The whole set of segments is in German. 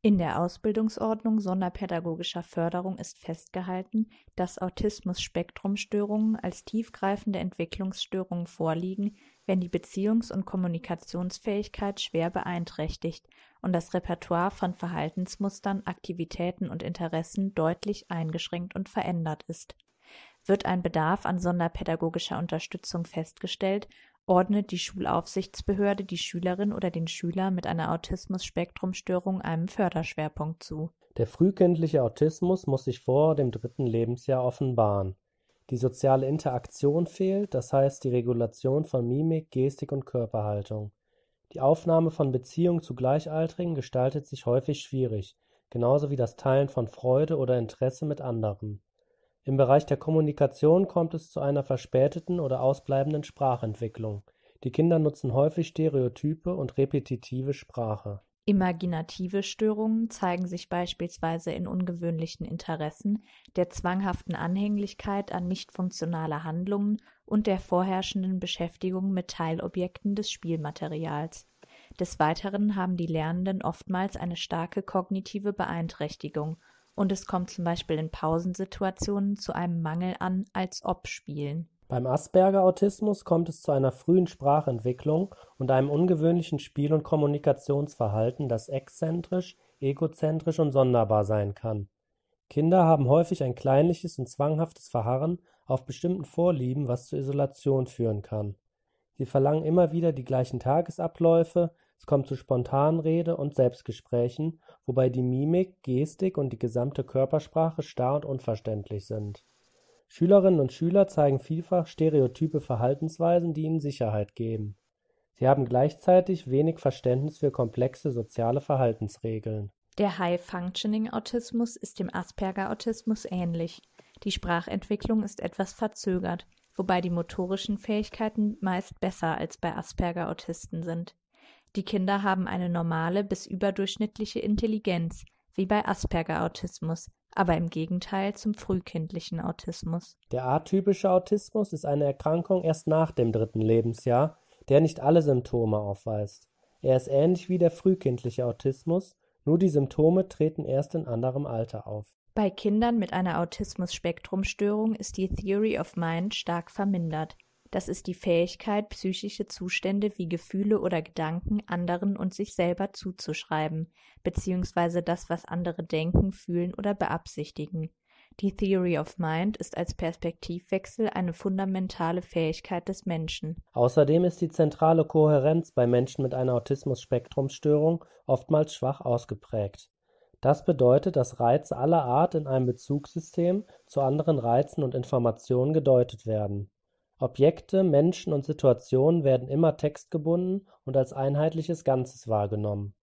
In der Ausbildungsordnung sonderpädagogischer Förderung ist festgehalten, dass autismus spektrumstörungen als tiefgreifende Entwicklungsstörungen vorliegen, wenn die Beziehungs- und Kommunikationsfähigkeit schwer beeinträchtigt und das Repertoire von Verhaltensmustern, Aktivitäten und Interessen deutlich eingeschränkt und verändert ist. Wird ein Bedarf an sonderpädagogischer Unterstützung festgestellt ordnet die Schulaufsichtsbehörde die Schülerin oder den Schüler mit einer autismus spektrumstörung einem Förderschwerpunkt zu. Der frühkindliche Autismus muss sich vor dem dritten Lebensjahr offenbaren. Die soziale Interaktion fehlt, das heißt die Regulation von Mimik, Gestik und Körperhaltung. Die Aufnahme von Beziehungen zu Gleichaltrigen gestaltet sich häufig schwierig, genauso wie das Teilen von Freude oder Interesse mit anderen. Im Bereich der Kommunikation kommt es zu einer verspäteten oder ausbleibenden Sprachentwicklung. Die Kinder nutzen häufig stereotype und repetitive Sprache. Imaginative Störungen zeigen sich beispielsweise in ungewöhnlichen Interessen, der zwanghaften Anhänglichkeit an nicht funktionale Handlungen und der vorherrschenden Beschäftigung mit Teilobjekten des Spielmaterials. Des Weiteren haben die Lernenden oftmals eine starke kognitive Beeinträchtigung und es kommt zum Beispiel in Pausensituationen zu einem Mangel an als ob Spielen. Beim Asperger-Autismus kommt es zu einer frühen Sprachentwicklung und einem ungewöhnlichen Spiel- und Kommunikationsverhalten, das exzentrisch, egozentrisch und sonderbar sein kann. Kinder haben häufig ein kleinliches und zwanghaftes Verharren auf bestimmten Vorlieben, was zu Isolation führen kann. Sie verlangen immer wieder die gleichen Tagesabläufe, es kommt zu spontanen Rede- und Selbstgesprächen, wobei die Mimik, Gestik und die gesamte Körpersprache starr und unverständlich sind. Schülerinnen und Schüler zeigen vielfach stereotype Verhaltensweisen, die ihnen Sicherheit geben. Sie haben gleichzeitig wenig Verständnis für komplexe soziale Verhaltensregeln. Der High-Functioning-Autismus ist dem Asperger-Autismus ähnlich. Die Sprachentwicklung ist etwas verzögert, wobei die motorischen Fähigkeiten meist besser als bei Asperger-Autisten sind. Die Kinder haben eine normale bis überdurchschnittliche Intelligenz, wie bei Asperger-Autismus, aber im Gegenteil zum frühkindlichen Autismus. Der atypische Autismus ist eine Erkrankung erst nach dem dritten Lebensjahr, der nicht alle Symptome aufweist. Er ist ähnlich wie der frühkindliche Autismus, nur die Symptome treten erst in anderem Alter auf. Bei Kindern mit einer Autismus-Spektrum-Störung ist die Theory of Mind stark vermindert. Das ist die Fähigkeit, psychische Zustände wie Gefühle oder Gedanken anderen und sich selber zuzuschreiben, beziehungsweise das, was andere denken, fühlen oder beabsichtigen. Die Theory of Mind ist als Perspektivwechsel eine fundamentale Fähigkeit des Menschen. Außerdem ist die zentrale Kohärenz bei Menschen mit einer autismus spektrumstörung oftmals schwach ausgeprägt. Das bedeutet, dass Reize aller Art in einem Bezugssystem zu anderen Reizen und Informationen gedeutet werden. Objekte, Menschen und Situationen werden immer textgebunden und als einheitliches Ganzes wahrgenommen.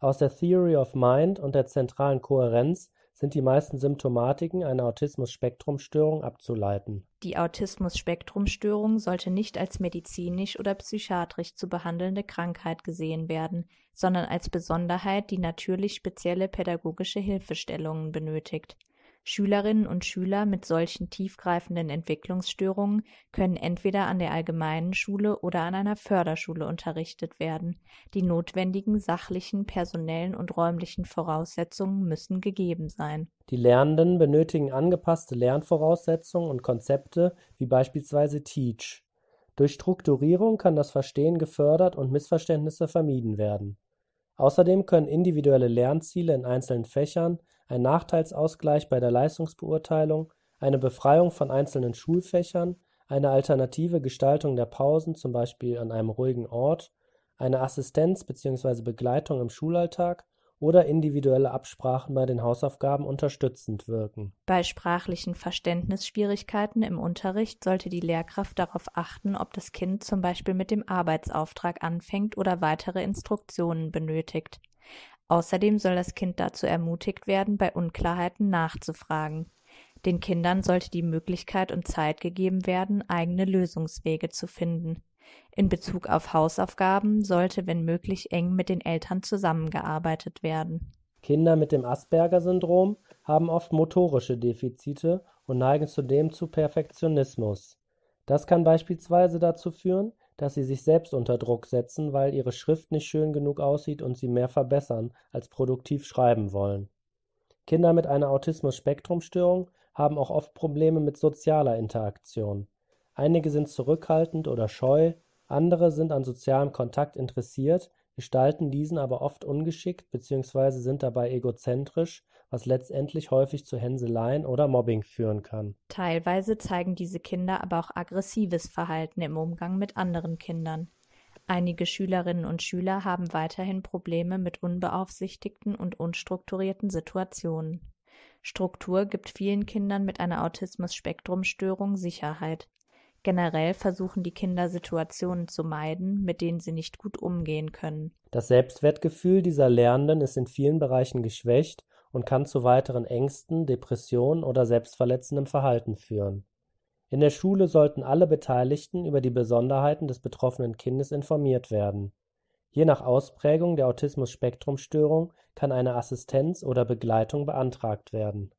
Aus der Theory of Mind und der zentralen Kohärenz sind die meisten Symptomatiken einer autismus spektrumstörung abzuleiten. Die autismus spektrumstörung sollte nicht als medizinisch oder psychiatrisch zu behandelnde Krankheit gesehen werden, sondern als Besonderheit, die natürlich spezielle pädagogische Hilfestellungen benötigt. Schülerinnen und Schüler mit solchen tiefgreifenden Entwicklungsstörungen können entweder an der allgemeinen Schule oder an einer Förderschule unterrichtet werden. Die notwendigen sachlichen, personellen und räumlichen Voraussetzungen müssen gegeben sein. Die Lernenden benötigen angepasste Lernvoraussetzungen und Konzepte wie beispielsweise Teach. Durch Strukturierung kann das Verstehen gefördert und Missverständnisse vermieden werden. Außerdem können individuelle Lernziele in einzelnen Fächern, ein Nachteilsausgleich bei der Leistungsbeurteilung, eine Befreiung von einzelnen Schulfächern, eine alternative Gestaltung der Pausen (z. B. an einem ruhigen Ort), eine Assistenz bzw. Begleitung im Schulalltag oder individuelle Absprachen bei den Hausaufgaben unterstützend wirken. Bei sprachlichen Verständnisschwierigkeiten im Unterricht sollte die Lehrkraft darauf achten, ob das Kind zum Beispiel mit dem Arbeitsauftrag anfängt oder weitere Instruktionen benötigt. Außerdem soll das Kind dazu ermutigt werden, bei Unklarheiten nachzufragen. Den Kindern sollte die Möglichkeit und Zeit gegeben werden, eigene Lösungswege zu finden. In Bezug auf Hausaufgaben sollte wenn möglich eng mit den Eltern zusammengearbeitet werden. Kinder mit dem Asperger-Syndrom haben oft motorische Defizite und neigen zudem zu Perfektionismus. Das kann beispielsweise dazu führen, dass sie sich selbst unter Druck setzen, weil ihre Schrift nicht schön genug aussieht und sie mehr verbessern, als produktiv schreiben wollen. Kinder mit einer autismus spektrumstörung haben auch oft Probleme mit sozialer Interaktion. Einige sind zurückhaltend oder scheu, andere sind an sozialem Kontakt interessiert, gestalten diesen aber oft ungeschickt bzw. sind dabei egozentrisch, was letztendlich häufig zu Hänseleien oder Mobbing führen kann. Teilweise zeigen diese Kinder aber auch aggressives Verhalten im Umgang mit anderen Kindern. Einige Schülerinnen und Schüler haben weiterhin Probleme mit unbeaufsichtigten und unstrukturierten Situationen. Struktur gibt vielen Kindern mit einer Autismus-Spektrum-Störung Sicherheit. Generell versuchen die Kinder Situationen zu meiden, mit denen sie nicht gut umgehen können. Das Selbstwertgefühl dieser Lernenden ist in vielen Bereichen geschwächt und kann zu weiteren Ängsten, Depressionen oder selbstverletzendem Verhalten führen. In der Schule sollten alle Beteiligten über die Besonderheiten des betroffenen Kindes informiert werden. Je nach Ausprägung der Autismus-Spektrum-Störung kann eine Assistenz oder Begleitung beantragt werden.